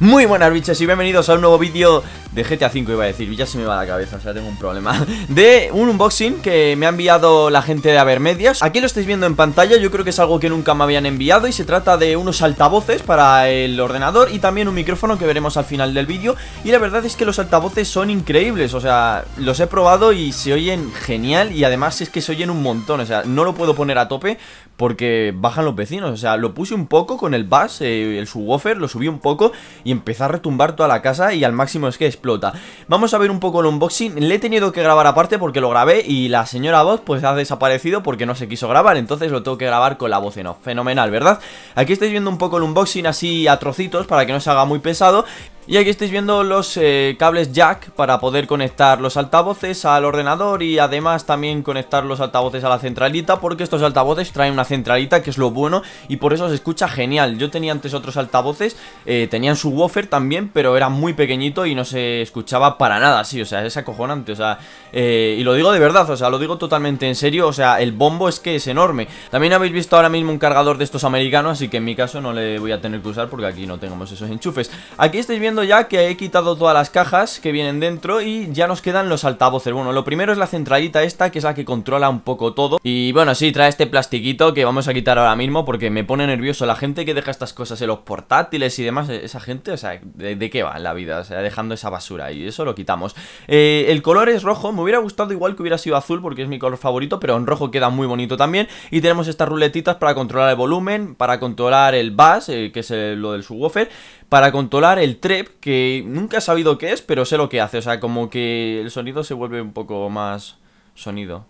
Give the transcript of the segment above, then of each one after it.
Muy buenas bichos y bienvenidos a un nuevo vídeo de GTA V iba a decir, ya se me va la cabeza, o sea, tengo un problema De un unboxing que me ha enviado la gente de Avermedias Aquí lo estáis viendo en pantalla, yo creo que es algo que nunca me habían enviado Y se trata de unos altavoces para el ordenador y también un micrófono que veremos al final del vídeo Y la verdad es que los altavoces son increíbles, o sea, los he probado y se oyen genial Y además es que se oyen un montón, o sea, no lo puedo poner a tope porque bajan los vecinos, o sea, lo puse un poco con el bass, eh, el subwoofer, lo subí un poco y empezó a retumbar toda la casa y al máximo es que es explota Vamos a ver un poco el unboxing Le he tenido que grabar aparte porque lo grabé Y la señora voz pues ha desaparecido porque no se quiso grabar Entonces lo tengo que grabar con la voz en off Fenomenal, ¿verdad? Aquí estáis viendo un poco el unboxing así a trocitos para que no se haga muy pesado y aquí estáis viendo los eh, cables jack para poder conectar los altavoces al ordenador y además también conectar los altavoces a la centralita porque estos altavoces traen una centralita que es lo bueno y por eso se escucha genial. Yo tenía antes otros altavoces, eh, tenían su woofer también, pero era muy pequeñito y no se escuchaba para nada, sí, o sea, es acojonante, o sea, eh, y lo digo de verdad, o sea, lo digo totalmente en serio, o sea, el bombo es que es enorme. También habéis visto ahora mismo un cargador de estos americanos, así que en mi caso no le voy a tener que usar porque aquí no tenemos esos enchufes. Aquí estáis viendo ya que he quitado todas las cajas que vienen dentro y ya nos quedan los altavoces. Bueno, lo primero es la centralita esta, que es la que controla un poco todo. Y bueno, sí, trae este plastiquito que vamos a quitar ahora mismo porque me pone nervioso la gente que deja estas cosas en los portátiles y demás. Esa gente, o sea, ¿de, qué va en la vida? O sea, dejando esa basura y eso lo quitamos. Eh, el color es rojo, me hubiera gustado igual que hubiera sido azul porque es mi color favorito, pero en rojo queda muy bonito también. Y tenemos estas ruletitas para controlar el volumen, para controlar el bass, eh, que es lo del subwoofer, para controlar el trep, que nunca he sabido qué es, pero sé lo que hace. O sea, como que el sonido se vuelve un poco más sonido.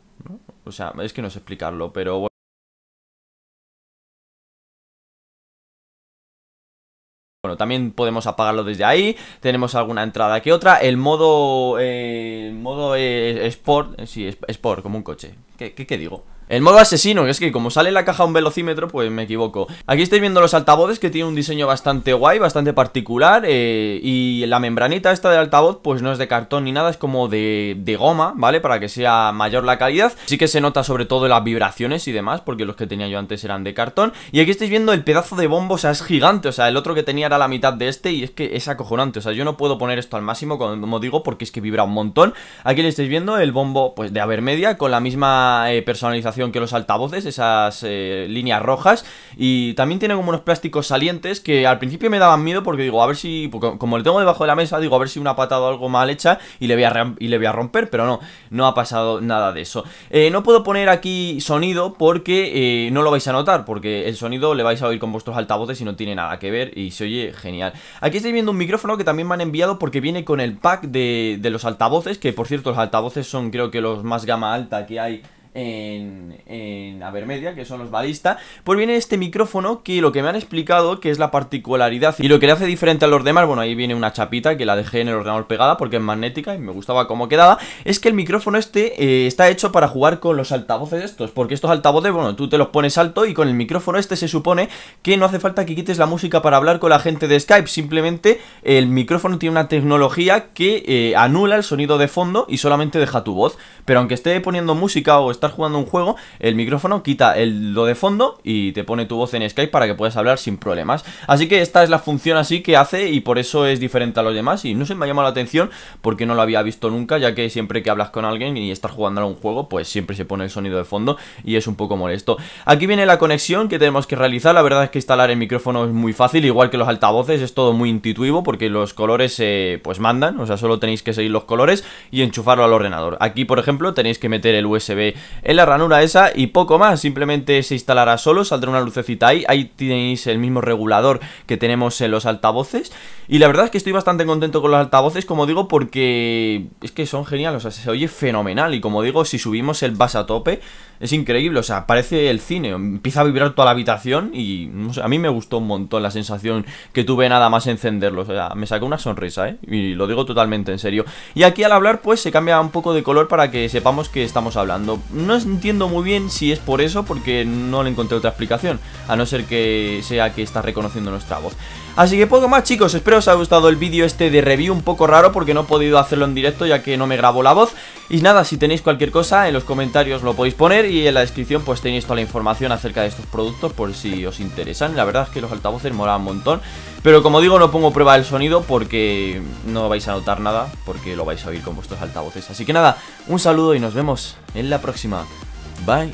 O sea, es que no sé explicarlo, pero bueno. Bueno, también podemos apagarlo desde ahí. Tenemos alguna entrada que otra. El modo. Eh, modo eh, Sport. Sí, Sport, como un coche. qué digo? El modo asesino, que es que como sale la caja un velocímetro, pues me equivoco. Aquí estáis viendo los altavoces, que tiene un diseño bastante guay, bastante particular. Eh, y la membranita esta del altavoz, pues no es de cartón ni nada, es como de, goma, ¿vale? Para que sea mayor la calidad. Sí que se nota sobre todo las vibraciones y demás, porque los que tenía yo antes eran de cartón. Y aquí estáis viendo el pedazo de bombo, o sea, es gigante. O sea, el otro que tenía era la mitad de este y es que es acojonante. O sea, yo no puedo poner esto al máximo, como digo, porque es que vibra un montón. Aquí le estáis viendo el bombo, pues, de haber media con la misma eh, personalización que los altavoces, esas eh, líneas rojas. Y también tiene como unos plásticos salientes que al principio me daban miedo porque digo, a ver si, pues, como le tengo debajo de la mesa, digo, a ver si una patada o algo mal hecha y le voy a, y le voy a romper, pero no, no ha pasado nada de eso. Eh, no puedo poner aquí sonido porque eh, no lo vais a notar, porque el sonido le vais a oír con vuestros altavoces y no tiene nada que ver y se oye genial. Aquí estoy viendo un micrófono que también me han enviado porque viene con el pack de, de los altavoces, que por cierto los altavoces son creo que los más gama alta que hay en, Avermedia, que son los balistas, pues viene este micrófono que lo que me han explicado que es la particularidad y lo que le hace diferente a los demás, bueno, ahí viene una chapita que la dejé en el ordenador pegada porque es magnética y me gustaba cómo quedaba, es que el micrófono este eh, está hecho para jugar con los altavoces estos, porque estos altavoces, bueno, tú te los pones alto y con el micrófono este se supone que no hace falta que quites la música para hablar con la gente de Skype, simplemente el micrófono tiene una tecnología que eh, anula el sonido de fondo y solamente deja tu voz, pero aunque esté poniendo música o está jugando un juego, el micrófono quita el, lo de fondo y te pone tu voz en Skype para que puedas hablar sin problemas. Así que esta es la función así que hace y por eso es diferente a los demás. Y no se me ha llamado la atención porque no lo había visto nunca, ya que siempre que hablas con alguien y estás jugando a un juego, pues siempre se pone el sonido de fondo y es un poco molesto. Aquí viene la conexión que tenemos que realizar. La verdad es que instalar el micrófono es muy fácil, igual que los altavoces, es todo muy intuitivo porque los colores eh, pues mandan, o sea, solo tenéis que seguir los colores y enchufarlo al ordenador. Aquí, por ejemplo, tenéis que meter el USB en la ranura esa y poco más, simplemente se instalará solo, saldrá una lucecita ahí, ahí tenéis el mismo regulador que tenemos en los altavoces y la verdad es que estoy bastante contento con los altavoces, como digo, porque es que son geniales, o sea, se oye fenomenal. Y como digo, si subimos el bass a tope, es increíble, o sea, parece el cine, empieza a vibrar toda la habitación y a mí me gustó un montón la sensación que tuve nada más encenderlo, o sea, me sacó una sonrisa, ¿eh? Y lo digo totalmente en serio. Y aquí al hablar, pues se cambia un poco de color para que sepamos que estamos hablando. No entiendo muy bien si es por eso, porque no le encontré otra explicación, a no ser que sea que está reconociendo nuestra voz. Así que poco más, chicos, espero os ha gustado el vídeo este de review un poco raro porque no he podido hacerlo en directo ya que no me grabó la voz. Y nada, si tenéis cualquier cosa en los comentarios lo podéis poner y en la descripción pues tenéis toda la información acerca de estos productos por si os interesan. La verdad es que los altavoces molan un montón. Pero como digo, no pongo prueba del sonido porque no vais a notar nada porque lo vais a oír con vuestros altavoces. Así que nada, un saludo y nos vemos en la próxima. Bye.